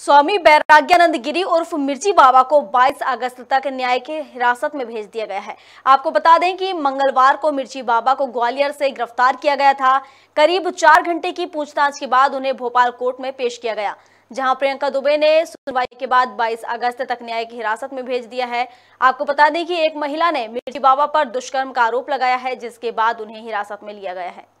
स्वामी बैराग्यानंद गिरी उर्फ मिर्ची बाबा को 22 अगस्त तक न्याय के हिरासत में भेज दिया गया है आपको बता दें कि मंगलवार को मिर्ची बाबा को ग्वालियर से गिरफ्तार किया गया था करीब चार घंटे की पूछताछ के बाद उन्हें भोपाल कोर्ट में पेश किया गया जहां प्रियंका दुबे ने सुनवाई के बाद 22 अगस्त तक न्याय की हिरासत में भेज दिया है आपको बता दें कि एक महिला ने मिर्ची बाबा पर दुष्कर्म का आरोप लगाया है जिसके बाद उन्हें हिरासत में लिया गया है